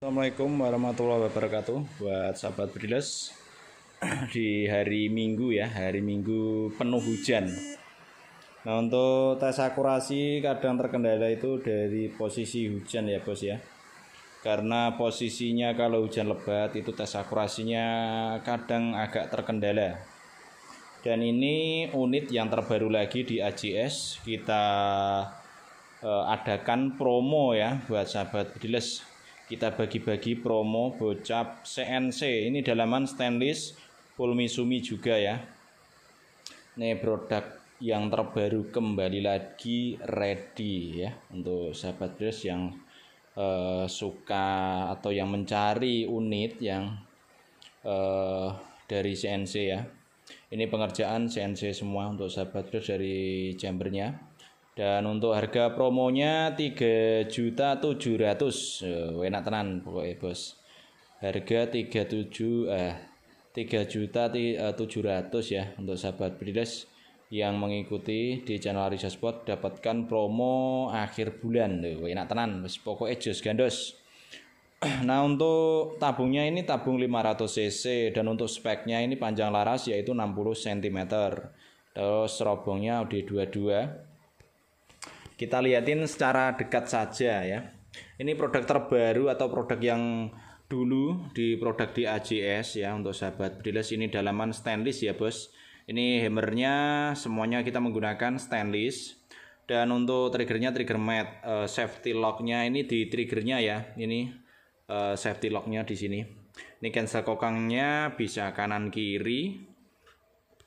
Assalamualaikum warahmatullahi wabarakatuh buat sahabat Briles di hari Minggu ya hari Minggu penuh hujan nah untuk tes akurasi kadang terkendala itu dari posisi hujan ya bos ya karena posisinya kalau hujan lebat itu tes akurasinya kadang agak terkendala dan ini unit yang terbaru lagi di AJS kita eh, adakan promo ya buat sahabat Briles kita bagi-bagi promo bocap CNC ini dalaman stainless misumi juga ya ini produk yang terbaru kembali lagi ready ya untuk sahabat dress yang eh, suka atau yang mencari unit yang eh, dari CNC ya ini pengerjaan CNC semua untuk sahabat dress dari chambernya dan untuk harga promonya 3.700. Oh, eh, enak tenan pokoknya, Bos. Harga 37 eh 3.700 ya untuk sahabat Brides yang mengikuti di channel Arisa Sport dapatkan promo akhir bulan tuh enak tenan wis pokoknya jos gandos nah untuk tabungnya ini tabung 500 cc dan untuk speknya ini panjang laras yaitu 60 cm terus serobongnya D22 kita liatin secara dekat saja ya. Ini produk terbaru atau produk yang dulu di produk di AJS ya untuk sahabat Briles ini dalaman stainless ya bos. Ini hammernya semuanya kita menggunakan stainless dan untuk triggernya trigger mat uh, safety locknya ini di triggernya ya ini uh, safety locknya di sini. Ini cancel kokangnya bisa kanan kiri.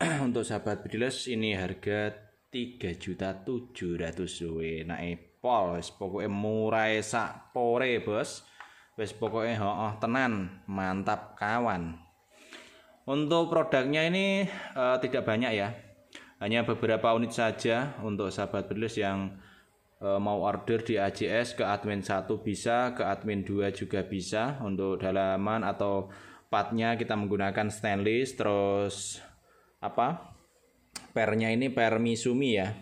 untuk sahabat Briles ini harga tiga juta tujuh ratus duwe naik eh, pol wis pokoknya murai sak pore bos wis pokoke oh tenan mantap kawan untuk produknya ini uh, tidak banyak ya hanya beberapa unit saja untuk sahabat berlis yang uh, mau order di AJS ke admin 1 bisa ke admin 2 juga bisa untuk dalaman atau partnya kita menggunakan stainless terus apa Pernya ini per Misumi ya.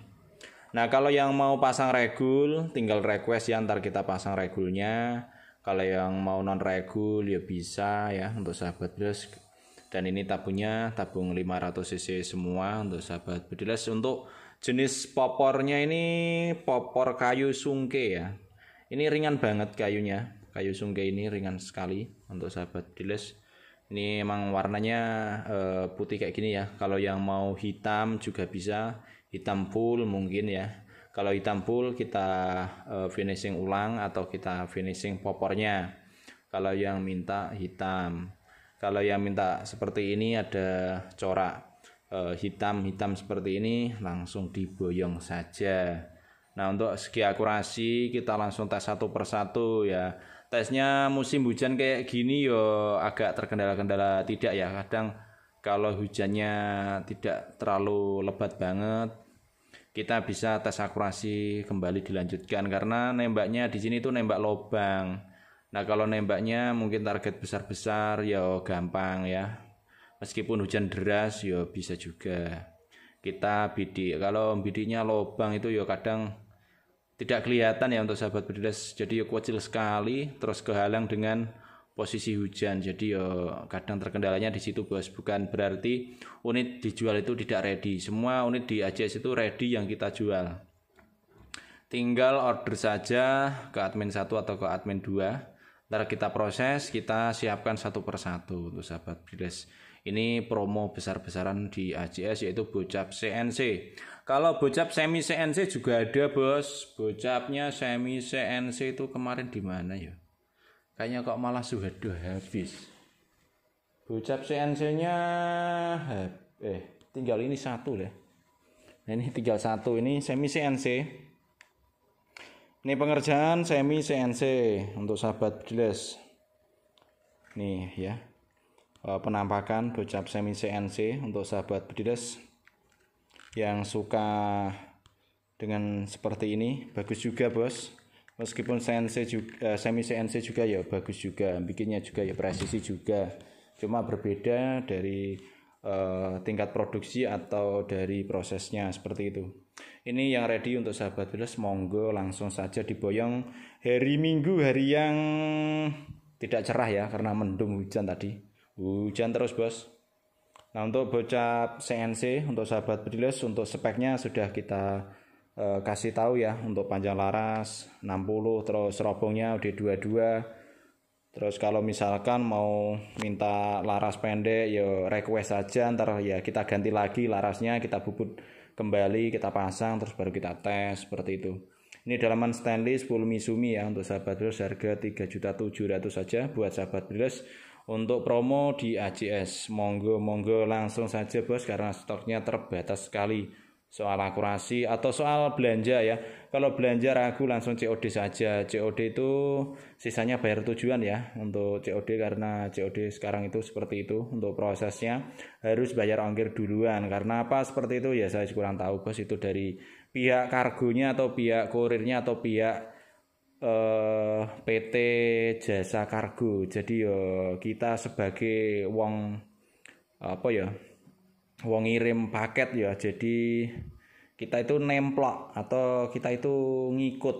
Nah, kalau yang mau pasang regul, tinggal request ya ntar kita pasang regulnya. Kalau yang mau non regul ya bisa ya untuk sahabat bedilas Dan ini tabungnya tabung 500 cc semua untuk sahabat bedilas Untuk jenis popornya ini popor kayu sungke ya. Ini ringan banget kayunya. Kayu sungke ini ringan sekali untuk sahabat bedilas ini emang warnanya uh, putih kayak gini ya. Kalau yang mau hitam juga bisa, hitam full mungkin ya. Kalau hitam full kita uh, finishing ulang atau kita finishing popornya. Kalau yang minta hitam. Kalau yang minta seperti ini ada corak hitam-hitam eh, uh, seperti ini langsung diboyong saja. Nah, untuk segi akurasi kita langsung tes satu persatu ya tesnya musim hujan kayak gini yo agak terkendala-kendala tidak ya kadang kalau hujannya tidak terlalu lebat banget kita bisa tes akurasi kembali dilanjutkan karena nembaknya di sini tuh nembak lobang nah kalau nembaknya mungkin target besar-besar ya gampang ya meskipun hujan deras ya bisa juga kita bidik kalau bidiknya lobang itu ya kadang tidak kelihatan ya untuk sahabat berdinas jadi ya kecil sekali terus kehalang dengan posisi hujan jadi ya kadang terkendalanya di situ bos bukan berarti unit dijual itu tidak ready semua unit di AJS itu ready yang kita jual tinggal order saja ke admin satu atau ke admin 2 ntar kita proses kita siapkan satu persatu untuk sahabat berdinas ini promo besar-besaran di AJS yaitu bocap CNC. Kalau bocap semi CNC juga ada, Bos. Bocapnya semi CNC itu kemarin di mana ya? Kayaknya kok malah sudah habis. Bocap CNC-nya eh tinggal ini satu deh. Ya. Nah, ini tinggal satu ini semi CNC. Ini pengerjaan semi CNC untuk sahabat jelas. Nih ya. Eh, penampakan bocap semi CNC untuk sahabat bedides yang suka dengan seperti ini bagus juga bos meskipun CNC juga eh, semi CNC juga ya bagus juga bikinnya juga ya presisi juga cuma berbeda dari uh, tingkat produksi atau dari prosesnya seperti itu ini yang ready untuk sahabat bedides monggo langsung saja diboyong hari minggu hari yang tidak cerah ya karena mendung hujan tadi Hujan terus bos. Nah untuk bocap CNC, untuk sahabat Brilus, untuk speknya sudah kita e, kasih tahu ya. Untuk panjang laras 60, terus serobongnya D22. Terus kalau misalkan mau minta laras pendek, ya request saja ntar ya kita ganti lagi larasnya, kita bubut kembali, kita pasang, terus baru kita tes seperti itu. Ini dalaman stainless full Misumi ya untuk sahabat Brilus harga 3.700 saja buat sahabat Brilus untuk promo di AJS. Monggo-monggo langsung saja bos karena stoknya terbatas sekali soal akurasi atau soal belanja ya. Kalau belanja ragu langsung COD saja. COD itu sisanya bayar tujuan ya untuk COD karena COD sekarang itu seperti itu untuk prosesnya harus bayar ongkir duluan. Karena apa seperti itu ya saya kurang tahu bos itu dari pihak kargonya atau pihak kurirnya atau pihak uh, eh, PT Jasa Kargo. Jadi yo ya, kita sebagai wong apa ya? Wong ngirim paket ya. Jadi kita itu nemplok atau kita itu ngikut.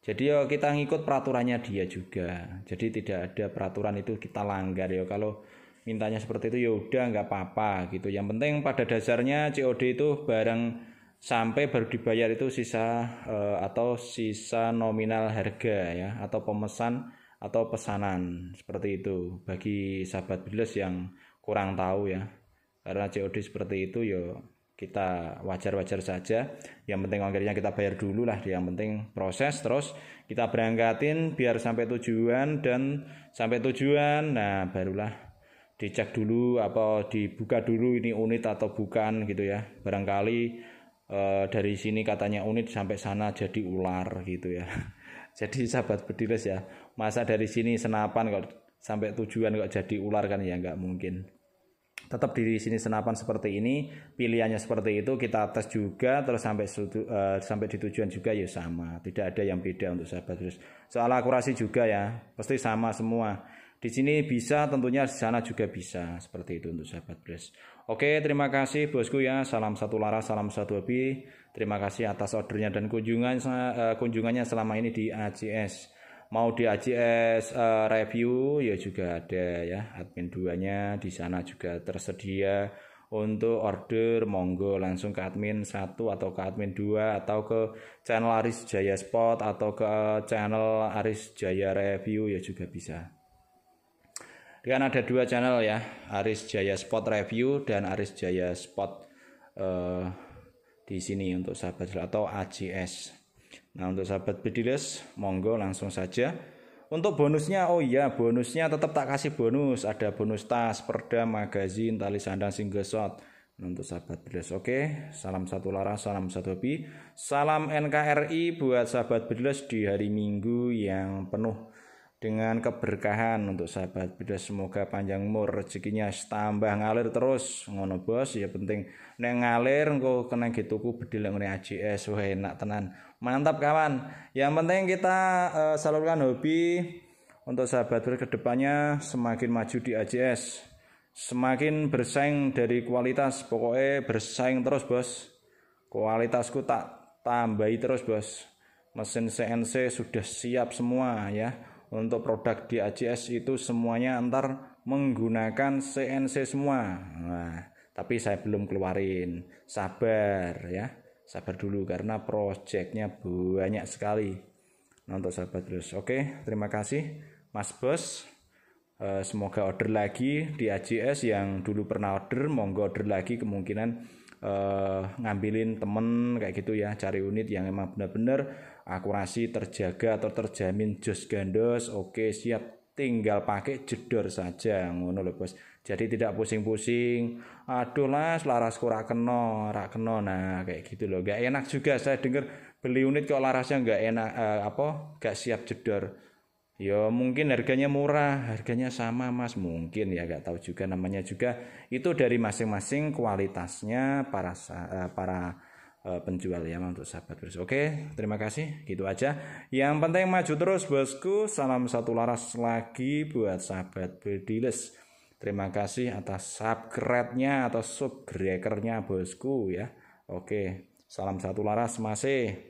Jadi ya kita ngikut peraturannya dia juga. Jadi tidak ada peraturan itu kita langgar ya. Kalau mintanya seperti itu ya udah nggak apa-apa gitu. Yang penting pada dasarnya COD itu barang sampai baru dibayar itu sisa eh, atau sisa nominal harga ya atau pemesan atau pesanan seperti itu bagi sahabat bisnis yang kurang tahu ya karena COD seperti itu yo ya kita wajar-wajar saja yang penting ongkirnya kita bayar dulu lah yang penting proses terus kita berangkatin biar sampai tujuan dan sampai tujuan nah barulah dicek dulu apa dibuka dulu ini unit atau bukan gitu ya barangkali e, dari sini katanya unit sampai sana jadi ular gitu ya jadi sahabat bediles ya masa dari sini senapan kok sampai tujuan kok jadi ular kan ya nggak mungkin tetap di sini senapan seperti ini pilihannya seperti itu kita tes juga terus sampai uh, sampai di tujuan juga ya sama tidak ada yang beda untuk sahabat terus soal akurasi juga ya pasti sama semua di sini bisa, tentunya di sana juga bisa. Seperti itu untuk sahabat Bless. Oke, terima kasih bosku ya. Salam satu lara salam satu hobi. Terima kasih atas ordernya dan kunjungan eh, kunjungannya selama ini di ACS. Mau di ACS eh, review ya juga ada ya. Admin duanya di sana juga tersedia untuk order monggo langsung ke admin 1 atau ke admin 2 atau ke channel Aris Jaya Spot atau ke channel Aris Jaya Review ya juga bisa kan ada dua channel ya Aris Jaya Spot Review dan Aris Jaya Spot uh, di sini untuk sahabat atau ACS. nah untuk sahabat bedilis, monggo langsung saja untuk bonusnya, oh iya, bonusnya tetap tak kasih bonus. Ada bonus tas, perda, magazine, tali sandang, single shot. Nah, untuk sahabat bedilis, oke. Salam satu lara, salam satu hobi. Salam NKRI buat sahabat bedilis di hari Minggu yang penuh dengan keberkahan untuk sahabat beda semoga panjang umur rezekinya tambah ngalir terus ngono bos ya penting neng ngalir engko kena gituku bedil ngene AJS wah enak tenan mantap kawan yang penting kita uh, salurkan hobi untuk sahabat beda kedepannya semakin maju di AJS semakin bersaing dari kualitas pokoknya bersaing terus bos kualitasku tak tambahi terus bos mesin CNC sudah siap semua ya untuk produk di AJS itu semuanya antar menggunakan CNC semua. Nah, tapi saya belum keluarin. Sabar ya. Sabar dulu karena proyeknya banyak sekali. Nah, untuk sahabat terus. Oke, terima kasih Mas Bos. Eh, semoga order lagi di AJS yang dulu pernah order, monggo order lagi kemungkinan uh, ngambilin temen kayak gitu ya cari unit yang emang bener-bener akurasi terjaga atau terjamin jos gandos oke siap tinggal pakai jedor saja ngono lho bos jadi tidak pusing-pusing aduh selaras laras rak kena rak kena nah kayak gitu loh gak enak juga saya dengar beli unit kok larasnya gak enak eh, apa gak siap jedor Ya mungkin harganya murah, harganya sama mas mungkin ya gak tahu juga namanya juga itu dari masing-masing kualitasnya para eh, para Eh, penjual ya untuk sahabat bos. Oke, terima kasih. Gitu aja. Yang penting maju terus bosku. Salam satu laras lagi buat sahabat bedilis. Terima kasih atas subscribe-nya atau subscriber-nya bosku ya. Oke, salam satu laras masih. E.